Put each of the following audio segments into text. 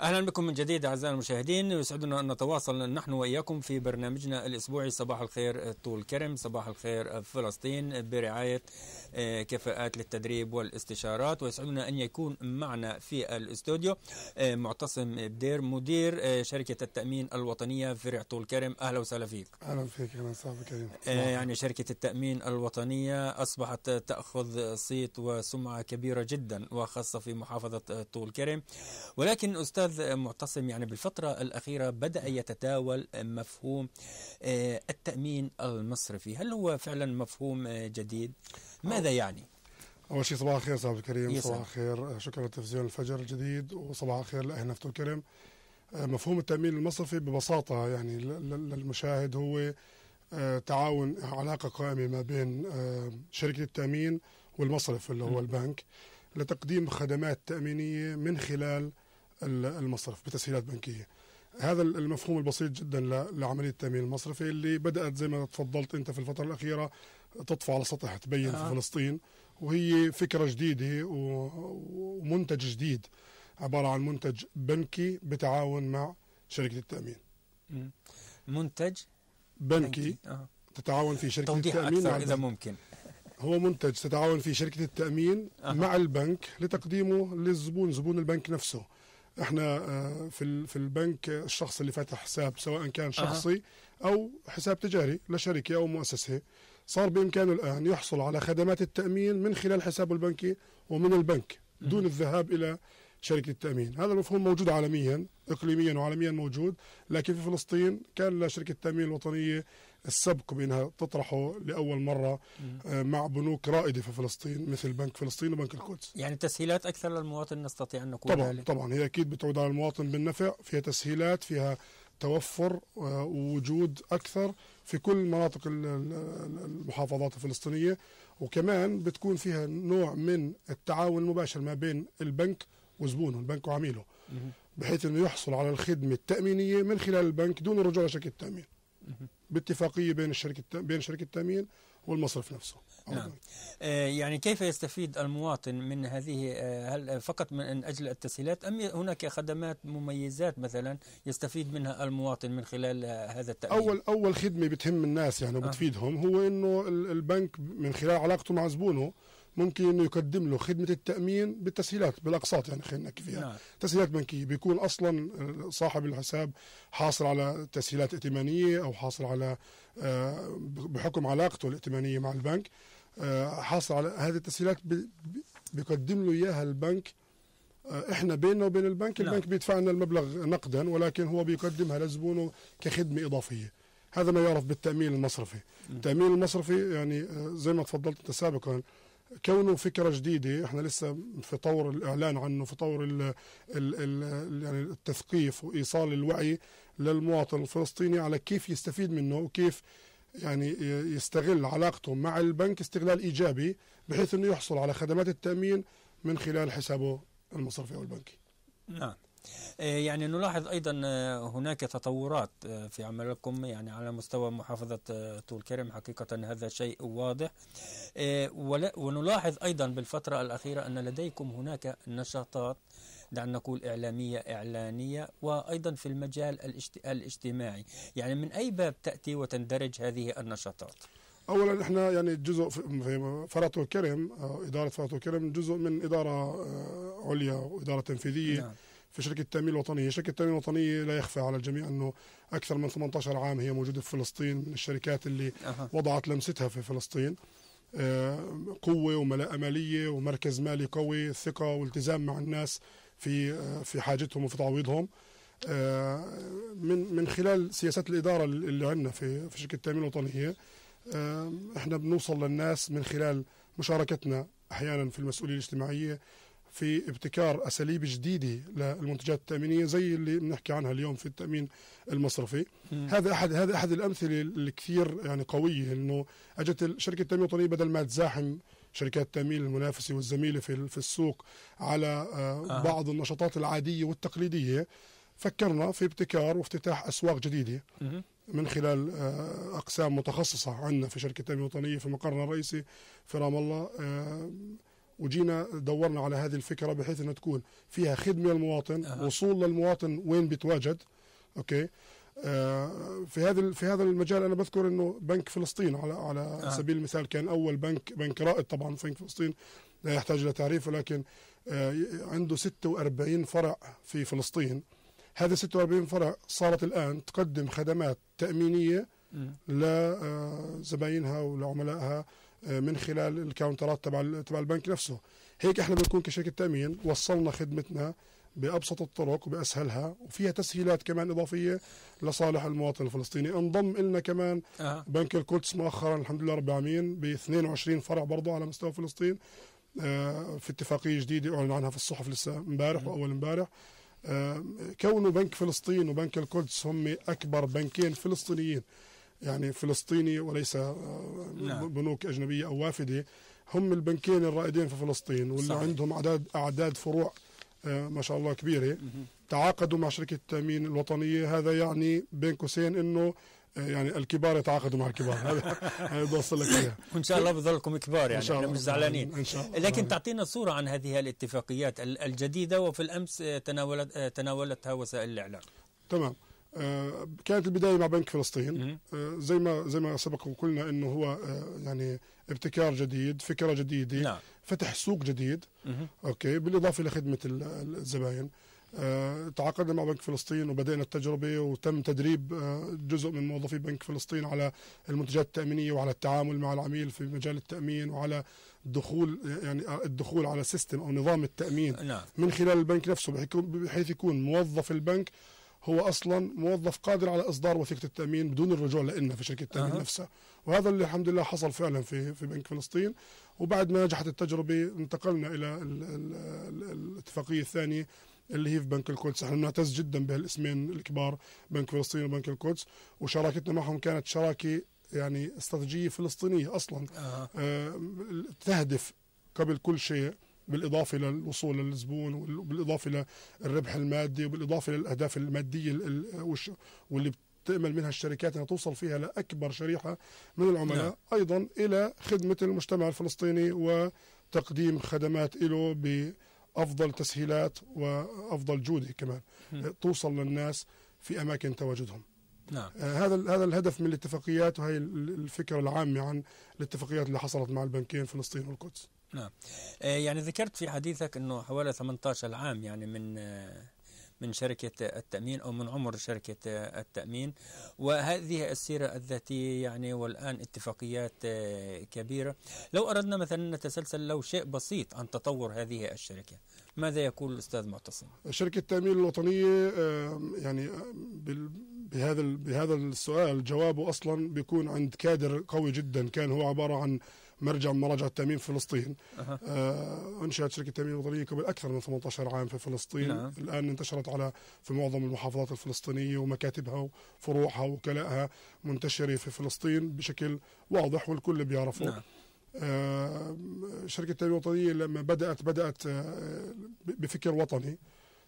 اهلا بكم من جديد اعزائي المشاهدين يسعدنا ان نتواصل نحن واياكم في برنامجنا الاسبوعي صباح الخير طول كرم صباح الخير فلسطين برعايه آه، كفاءات للتدريب والاستشارات ويسعدنا ان يكون معنا في الاستوديو آه، معتصم بدير مدير آه، شركه التامين الوطنيه فرع طول كرم اهلا وسهلا فيك اهلا فيك يا صاحبي كريم يعني شركه التامين الوطنيه اصبحت تاخذ صيت وسمعه كبيره جدا وخاصه في محافظه طول كرم ولكن استاذ استاذ معتصم يعني بالفتره الاخيره بدا نعم. يتداول مفهوم آه، التامين المصرفي هل هو فعلا مفهوم آه، جديد ماذا يعني اول شيء صباح الخير صاحب الكريم صباح الخير آه، شكرا لتلفزيون الفجر الجديد وصباح الخير لاهل الكرم مفهوم التامين المصرفي ببساطه يعني للمشاهد هو تعاون علاقه قائمه ما بين شركه التامين والمصرف اللي هو البنك لتقديم خدمات تامينيه من خلال المصرف بتسهيلات بنكيه. هذا المفهوم البسيط جدا لعمليه التامين المصرفي اللي بدات زي ما تفضلت انت في الفتره الاخيره تطفو على سطح تبين آه. في فلسطين وهي فكره جديده ومنتج جديد عباره عن منتج بنكي بتعاون مع شركه التامين. منتج بنكي, آه. تتعاون فيه شركه توضيح التامين أكثر اذا ممكن هو منتج تتعاون فيه شركه التامين أه. مع البنك لتقديمه للزبون زبون البنك نفسه احنا آه، في في البنك الشخص اللي فتح حساب سواء كان شخصي او حساب تجاري لشركه او مؤسسه صار بامكانه الان يحصل على خدمات التامين من خلال حسابه البنكي ومن البنك دون الذهاب الى شركه التامين، هذا المفهوم موجود عالميا اقليميا وعالميا موجود، لكن في فلسطين كان لشركه التامين الوطنيه السبق بأنها تطرحه لأول مرة آه، مع بنوك رائدة في فلسطين مثل بنك فلسطين وبنك القدس يعني تسهيلات أكثر للمواطن نستطيع أن نقول طبعا عليه. طبعا هي أكيد بتعود على المواطن بالنفع فيها تسهيلات فيها توفر آه، ووجود أكثر في كل مناطق المحافظات الفلسطينية وكمان بتكون فيها نوع من التعاون المباشر ما بين البنك وزبونه البنك وعميله بحيث انه يحصل على الخدمه التامينيه من خلال البنك دون الرجوع لشركه التامين باتفاقيه بين الشركه بين شركه التامين والمصرف نفسه نعم. آه، يعني كيف يستفيد المواطن من هذه آه، هل فقط من اجل التسهيلات ام هناك خدمات مميزات مثلا يستفيد منها المواطن من خلال آه، هذا التامين اول اول خدمه بتهم الناس يعني وبتفيدهم هو انه البنك من خلال علاقته مع زبونه ممكن انه يقدم له خدمه التامين بالتسهيلات بالاقساط يعني خلينا نحكي فيها يعني. نعم. تسهيلات بنكيه بيكون اصلا صاحب الحساب حاصل على تسهيلات ائتمانيه او حاصل على آه، بحكم علاقته الائتمانيه مع البنك آه، حاصل على هذه التسهيلات بيقدم له اياها البنك آه، احنا بيننا وبين البنك نعم. البنك بيدفع لنا المبلغ نقدا ولكن هو بيقدمها لزبونه كخدمه اضافيه هذا ما يعرف بالتامين المصرفي نعم. التامين المصرفي يعني زي ما تفضلت انت سابقا كونه فكره جديده احنا لسه في طور الاعلان عنه في طور الـ الـ الـ يعني التثقيف وايصال الوعي للمواطن الفلسطيني على كيف يستفيد منه وكيف يعني يستغل علاقته مع البنك استغلال ايجابي بحيث انه يحصل على خدمات التامين من خلال حسابه المصرفي او البنكي. نعم. آه، يعني نلاحظ أيضا آه، هناك تطورات آه، في عملكم يعني على مستوى محافظة طول كرم حقيقة هذا شيء واضح ونلاحظ أيضا بالفترة الأخيرة أن لديكم هناك نشاطات دعنا نقول إعلامية إعلانية وأيضا في المجال الاجتماعي يعني من أي باب تأتي وتندرج هذه النشاطات؟ اولا احنا يعني جزء في فرط الكرم اداره فرط الكرم جزء من اداره عليا واداره تنفيذيه نعم. في شركه التامين الوطنية شركه التامين الوطنية لا يخفى على الجميع انه اكثر من 18 عام هي موجوده في فلسطين من الشركات اللي أه. وضعت لمستها في فلسطين. آه، قوة وملاءة مالية ومركز مالي قوي ثقة والتزام مع الناس في آه، في حاجتهم وفي تعويضهم آه، من من خلال سياسات الإدارة اللي عندنا في في شركة التأمين الوطنية احنا بنوصل للناس من خلال مشاركتنا أحيانا في المسؤولية الاجتماعية في ابتكار اساليب جديده للمنتجات التامينيه زي اللي بنحكي عنها اليوم في التامين المصرفي هذا احد هذا احد الامثله الكثير يعني قويه انه اجت شركه التامين الوطنيه بدل ما تزاحم شركات التامين المنافسه والزميله في في السوق على آه،, آه. بعض النشاطات العاديه والتقليديه فكرنا في ابتكار وافتتاح اسواق جديده من خلال آه، اقسام متخصصه عندنا في شركه التامين الوطنيه في مقرنا الرئيسي في رام الله آه، وجينا دورنا على هذه الفكره بحيث انها تكون فيها خدمه للمواطن أه. وصول للمواطن وين بيتواجد اوكي آه في هذا في هذا المجال انا بذكر انه بنك فلسطين على على آه. سبيل المثال كان اول بنك بنك رائد طبعا بنك فلسطين لا يحتاج الى تعريف ولكن آه عنده 46 فرع في فلسطين هذا 46 فرع صارت الان تقدم خدمات تامينيه لزباينها آه، ولعملائها آه، من خلال الكاونترات تبع تبع البنك نفسه هيك احنا بنكون كشركه تامين وصلنا خدمتنا بابسط الطرق وباسهلها وفيها تسهيلات كمان اضافيه لصالح المواطن الفلسطيني انضم لنا كمان آه. بنك القدس مؤخرا الحمد لله رب العالمين ب 22 فرع برضه على مستوى فلسطين آه في اتفاقيه جديده اعلن عنها في الصحف لسه امبارح واول امبارح آه كونه بنك فلسطين وبنك القدس هم اكبر بنكين فلسطينيين يعني فلسطيني وليس آه، نعم. بنوك أجنبية أو وافدة هم البنكين الرائدين في فلسطين واللي صحيح. عندهم أعداد أعداد فروع آه، ما شاء الله كبيرة تعاقدوا مع شركة التأمين الوطنية هذا يعني بين قوسين أنه آه، يعني الكبار يتعاقدوا مع الكبار هذا بوصل لك اياها وان شاء الله بظلكم كبار يعني احنا مش زعلانين إن شاء الله. لكن تعطينا صوره عن هذه الاتفاقيات الجديده وفي الامس تناولت تناولتها وسائل الاعلام تمام آه، كانت البدايه مع بنك فلسطين آه، زي ما زي ما سبق وقلنا انه هو آه، يعني ابتكار جديد فكره جديده نعم. فتح سوق جديد اوكي بالاضافه لخدمه الزباين تعاقدنا مع بنك فلسطين وبدأنا التجربة وتم تدريب جزء من موظفي بنك فلسطين على المنتجات التأمينية وعلى التعامل مع العميل في مجال التأمين وعلى الدخول يعني الدخول على سيستم أو نظام التأمين نعم. من خلال البنك نفسه بحيث يكون موظف البنك هو اصلا موظف قادر على اصدار وثيقه التامين بدون الرجوع لنا في شركه التامين أه. نفسها وهذا اللي الحمد لله حصل فعلا في في بنك فلسطين وبعد ما نجحت التجربه انتقلنا الى الـ الـ الـ الاتفاقيه الثانيه اللي هي في بنك القدس احنا بنعتز جدا بهالاسمين الكبار بنك فلسطين وبنك القدس وشراكتنا معهم كانت شراكه يعني استراتيجيه فلسطينيه اصلا آه. آه تهدف قبل كل شيء بالاضافه للوصول للزبون وبالاضافه للربح المادي وبالاضافه للاهداف الماديه واللي بتامل منها الشركات أنها توصل فيها لأكبر شريحة من العملاء نعم. أيضا إلى خدمة المجتمع الفلسطيني وتقديم خدمات له بأفضل تسهيلات وأفضل جودة كمان م. توصل للناس في أماكن تواجدهم نعم. آه هذا هذا الهدف من الاتفاقيات وهي الفكره العامه عن الاتفاقيات اللي حصلت مع البنكين فلسطين والقدس. نعم آه، يعني ذكرت في حديثك أنه حوالي 18 عام يعني من آه، من شركة التأمين أو من عمر شركة آه، التأمين وهذه السيرة الذاتية يعني والآن اتفاقيات كبيرة لو أردنا مثلا نتسلسل لو شيء بسيط عن تطور هذه الشركة ماذا يقول الأستاذ معتصم؟ شركة التأمين الوطنية يعني بهذا بهذا السؤال جوابه أصلا بيكون عند كادر قوي جدا كان هو عبارة عن مرجع مراجع التامين في فلسطين أه. انشات شركه التامين الوطنيه قبل اكثر من 18 عام في فلسطين نعم. الان انتشرت على في معظم المحافظات الفلسطينيه ومكاتبها وفروعها وكلائها منتشره في فلسطين بشكل واضح والكل بيعرفه نعم. آه شركه التامين الوطنيه لما بدات بدات آه، بفكر وطني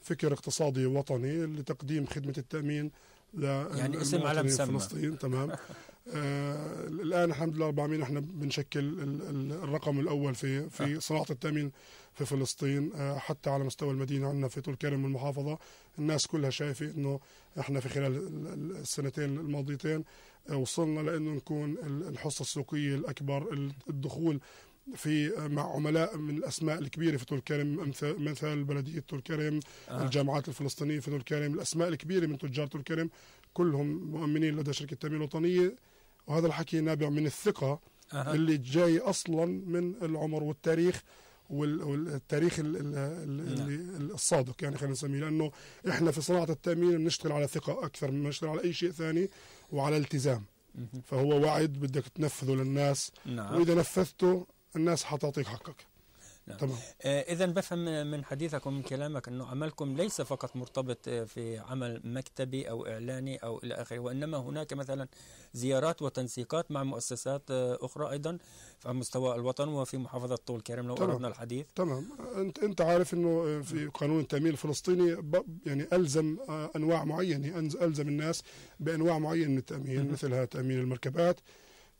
فكر اقتصادي وطني لتقديم خدمه التامين يعني اسم على مسمى تمام آه الان الحمد لله رب العالمين احنا بنشكل الرقم الاول في في نعم. صناعه التامين في فلسطين آه حتى على مستوى المدينه عندنا في طول كرم المحافظه الناس كلها شايفه انه احنا في خلال السنتين الماضيتين آه وصلنا لانه نكون الحصه السوقيه الاكبر الدخول في آه، مع عملاء من الاسماء الكبيره في طول كرم مثل بلديه طول كرم آه. الجامعات الفلسطينيه في طول كرم الاسماء الكبيره من تجار طول كرم كلهم مؤمنين لدى شركه التامين الوطنيه وهذا الحكي نابع من الثقة أه. اللي جاي أصلا من العمر والتاريخ والتاريخ نعم. الصادق يعني خلينا نسميه لانه احنا في صناعه التامين بنشتغل على ثقه اكثر من نشتغل على اي شيء ثاني وعلى التزام فهو وعد بدك تنفذه للناس نعم. واذا نفذته الناس حتعطيك حقك نعم. آه، إذا بفهم من حديثك ومن كلامك أنه عملكم ليس فقط مرتبط آه، في عمل مكتبي أو إعلاني أو إلى آخره وإنما هناك مثلا زيارات وتنسيقات مع مؤسسات آه، أخرى أيضا على مستوى الوطن وفي محافظة طول كرم لو أردنا الحديث تمام أنت أنت عارف أنه في قانون التأمين الفلسطيني يعني ألزم أنواع معينة يعني ألزم الناس بأنواع معينة من التأمين مثلها تأمين المركبات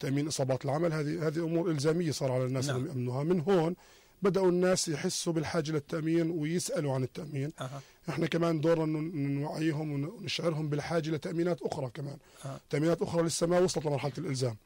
تأمين إصابات العمل هذه هذه أمور إلزامية صار على الناس نعم. يأمنوها من هون بدأوا الناس يحسوا بالحاجة للتأمين ويسألوا عن التأمين أه. احنا كمان دورنا نوعيهم ونشعرهم بالحاجة لتأمينات أخرى كمان أه. تأمينات أخرى لسه ما وصلت لمرحلة الإلزام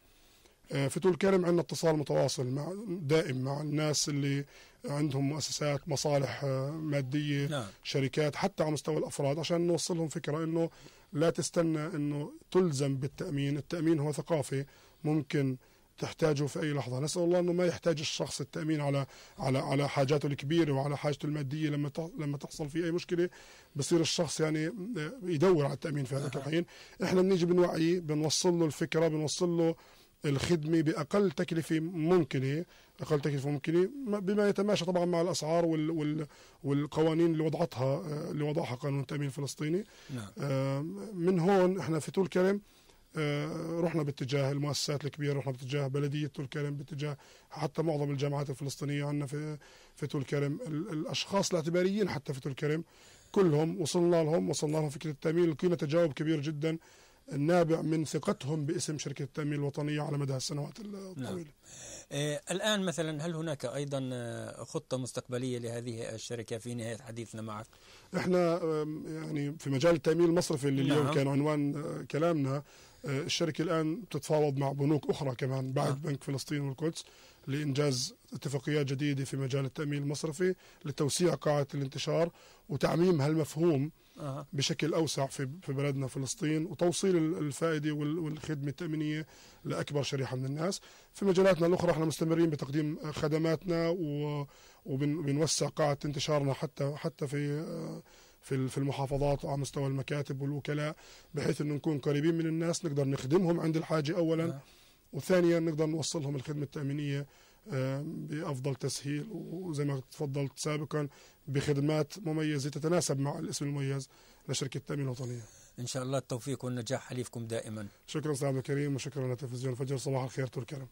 آه، في طول كرم عندنا اتصال متواصل مع دائم مع الناس اللي عندهم مؤسسات مصالح آه، مادية نعم. شركات حتى على مستوى الأفراد عشان نوصلهم فكرة أنه لا تستنى أنه تلزم بالتأمين التأمين هو ثقافة ممكن تحتاجه في أي لحظة نسأل الله أنه ما يحتاج الشخص التأمين على على على حاجاته الكبيرة وعلى حاجته المادية لما لما تحصل في أي مشكلة بصير الشخص يعني آه، يدور على التأمين في هذاك نعم. الحين إحنا بنيجي بنوعيه بنوصل له الفكرة بنوصل له الخدمة بأقل تكلفة ممكنة أقل تكلفة ممكنة بما يتماشى طبعا مع الأسعار وال وال والقوانين اللي وضعتها آه، اللي وضعها قانون التأمين الفلسطيني نعم. آه، من هون احنا في طول كرم آه، رحنا باتجاه المؤسسات الكبيره رحنا باتجاه بلديه طول كرم باتجاه حتى معظم الجامعات الفلسطينيه عندنا في في طول كرم الاشخاص الاعتباريين حتى في طول كرم كلهم وصلنا لهم وصلنا لهم فكره التامين لقينا تجاوب كبير جدا النابع من ثقتهم باسم شركة التأمين الوطنية على مدى السنوات نعم. الطويلة نعم. آه الآن مثلا هل هناك أيضا آه، خطة مستقبلية لهذه الشركة في نهاية حديثنا معك؟ احنا يعني في مجال التأمين المصرفي اللي نعم. اليوم كان عنوان آه، كلامنا الشركه الان تتفاوض مع بنوك اخرى كمان بعد آه. بنك فلسطين والقدس لانجاز اتفاقيات جديده في مجال التامين المصرفي لتوسيع قاعده الانتشار وتعميم هالمفهوم آه. بشكل اوسع في في بلدنا فلسطين وتوصيل الفائده والخدمه التامينيه لاكبر شريحه من الناس في مجالاتنا الاخرى احنا مستمرين بتقديم خدماتنا وبنوسع قاعده انتشارنا حتى حتى في آه، في في المحافظات على مستوى المكاتب والوكلاء بحيث انه نكون قريبين من الناس نقدر نخدمهم عند الحاجه اولا نعم. وثانيا نقدر نوصلهم الخدمه التامينيه آه، بافضل تسهيل وزي ما تفضلت سابقا بخدمات مميزه تتناسب مع الاسم المميز لشركه التامين الوطنيه. ان شاء الله التوفيق والنجاح حليفكم دائما. شكرا استاذ عبد الكريم وشكرا لتلفزيون فجر صباح الخير تركي